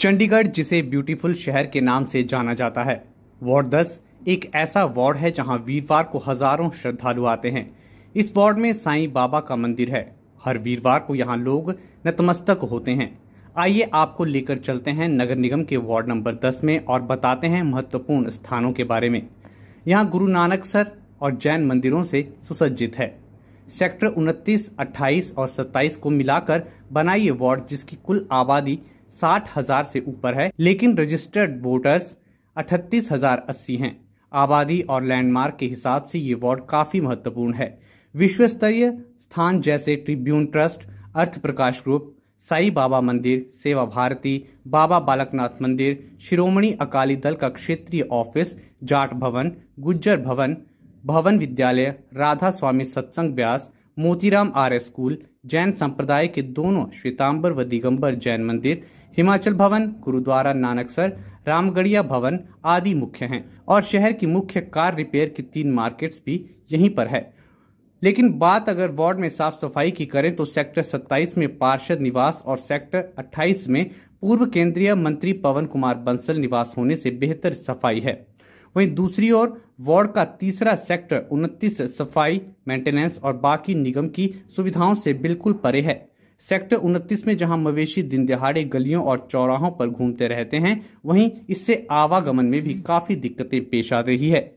चंडीगढ़ जिसे ब्यूटीफुल शहर के नाम से जाना जाता है वार्ड दस एक ऐसा वार्ड है जहां वीरवार को हजारों श्रद्धालु आते हैं इस वार्ड में साईं बाबा का मंदिर है हर वीरवार को यहां लोग नतमस्तक होते हैं आइए आपको लेकर चलते हैं नगर निगम के वार्ड नंबर 10 में और बताते हैं महत्वपूर्ण स्थानों के बारे में यहाँ गुरु नानक सर और जैन मंदिरों से सुसज्जित है सेक्टर उनतीस अट्ठाईस और सत्ताईस को मिलाकर बनाई ये वार्ड जिसकी कुल आबादी साठ हजार से ऊपर है लेकिन रजिस्टर्ड वोटर्स अठतीस हजार अस्सी है आबादी और लैंडमार्क के हिसाब से ये वार्ड काफी महत्वपूर्ण है विश्व स्तरीय स्थान जैसे Tribune Trust Arth Prakash group Sai Baba मंदिर सेवा भारती बाबा बालकनाथ मंदिर शिरोमणि अकाली दल का क्षेत्रीय ऑफिस जाट भवन गुज्जर भवन भवन विद्यालय राधा स्वामी सत्संग व्यास मोतीराम आर्य स्कूल जैन संप्रदाय के दोनों श्वेतांबर व दिगंबर जैन मंदिर हिमाचल भवन गुरुद्वारा नानकसर रामगढ़िया भवन आदि मुख्य हैं और शहर की मुख्य कार रिपेयर की तीन मार्केट्स भी यहीं पर है लेकिन बात अगर वार्ड में साफ सफाई की करें तो सेक्टर 27 में पार्षद निवास और सेक्टर 28 में पूर्व केंद्रीय मंत्री पवन कुमार बंसल निवास होने से बेहतर सफाई है वहीं दूसरी ओर वार्ड का तीसरा सेक्टर 29 सफाई मेंटेनेंस और बाकी निगम की सुविधाओं से बिल्कुल परे है सेक्टर 29 में जहां मवेशी दिन दिहाड़े गलियों और चौराहों पर घूमते रहते हैं वहीं इससे आवागमन में भी काफी दिक्कतें पेश आ रही है